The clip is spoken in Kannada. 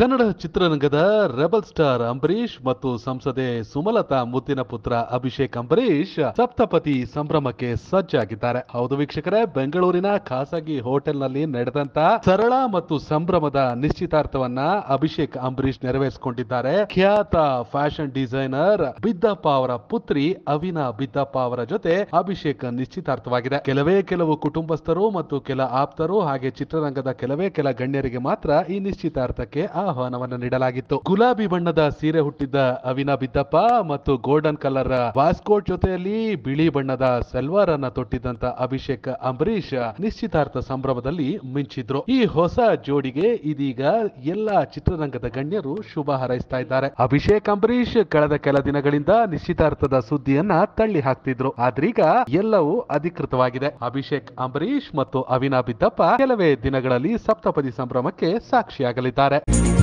ಕನ್ನಡ ಚಿತ್ರರಂಗದ ರೆಬಲ್ ಸ್ಟಾರ್ ಅಂಬರೀಷ್ ಮತ್ತು ಸಂಸದೆ ಸುಮಲತಾ ಮುತ್ತಿನ ಪುತ್ರ ಅಭಿಷೇಕ್ ಅಂಬರೀಷ್ ಸಪ್ತಪತಿ ಸಂಭ್ರಮಕ್ಕೆ ಸಜ್ಜಾಗಿದ್ದಾರೆ ಹೌದು ವೀಕ್ಷಕರೇ ಬೆಂಗಳೂರಿನ ಖಾಸಗಿ ಹೋಟೆಲ್ನಲ್ಲಿ ನಡೆದಂತ ಸರಳ ಮತ್ತು ಸಂಭ್ರಮದ ನಿಶ್ಚಿತಾರ್ಥವನ್ನ ಅಭಿಷೇಕ್ ಅಂಬರೀಷ್ ನೆರವೇರಿಸಿಕೊಂಡಿದ್ದಾರೆ ಖ್ಯಾತ ಫ್ಯಾಷನ್ ಡಿಸೈನರ್ ಬಿದ್ದಪ್ಪ ಅವರ ಪುತ್ರಿ ಅವಿನಾ ಬಿದ್ದಪ್ಪ ಅವರ ಜೊತೆ ಅಭಿಷೇಕ್ ನಿಶ್ಚಿತಾರ್ಥವಾಗಿದೆ ಕೆಲವೇ ಕೆಲವು ಕುಟುಂಬಸ್ಥರು ಮತ್ತು ಕೆಲ ಆಪ್ತರು ಹಾಗೆ ಚಿತ್ರರಂಗದ ಕೆಲವೇ ಕೆಲ ಗಣ್ಯರಿಗೆ ಮಾತ್ರ ಈ ನಿಶ್ಚಿತಾರ್ಥಕ್ಕೆ ಆಹ್ವಾನವನ್ನು ನೀಡಲಾಗಿತ್ತು ಗುಲಾಬಿ ಬಣ್ಣದ ಸೀರೆ ಹುಟ್ಟಿದ್ದ ಅವಿನಾ ಬಿದ್ದಪ್ಪ ಮತ್ತು ಗೋಲ್ಡನ್ ಕಲರ್ ವಾಸ್ಕೋಟ್ ಜೊತೆಯಲ್ಲಿ ಬಿಳಿ ಬಣ್ಣದ ಸೆಲ್ವಾರ್ ಅನ್ನ ತೊಟ್ಟಿದ್ದಂತ ಅಭಿಷೇಕ್ ಅಂಬರೀಶ್ ನಿಶ್ಚಿತಾರ್ಥ ಸಂಭ್ರಮದಲ್ಲಿ ಮಿಂಚಿದ್ರು ಈ ಹೊಸ ಜೋಡಿಗೆ ಇದೀಗ ಎಲ್ಲಾ ಚಿತ್ರರಂಗದ ಗಣ್ಯರು ಶುಭ ಹಾರೈಸ್ತಾ ಇದ್ದಾರೆ ಅಭಿಷೇಕ್ ಅಂಬರೀಶ್ ಕಳೆದ ಕೆಲ ದಿನಗಳಿಂದ ನಿಶ್ಚಿತಾರ್ಥದ ಸುದ್ದಿಯನ್ನ ತಳ್ಳಿ ಹಾಕ್ತಿದ್ರು ಆದ್ರೀಗ ಎಲ್ಲವೂ ಅಧಿಕೃತವಾಗಿದೆ ಅಭಿಷೇಕ್ ಅಂಬರೀಶ್ ಮತ್ತು ಅವಿನಾ ಬಿದ್ದಪ್ಪ ಕೆಲವೇ ದಿನಗಳಲ್ಲಿ ಸಪ್ತಪದಿ ಸಂಭ್ರಮಕ್ಕೆ ಸಾಕ್ಷಿಯಾಗಲಿದ್ದಾರೆ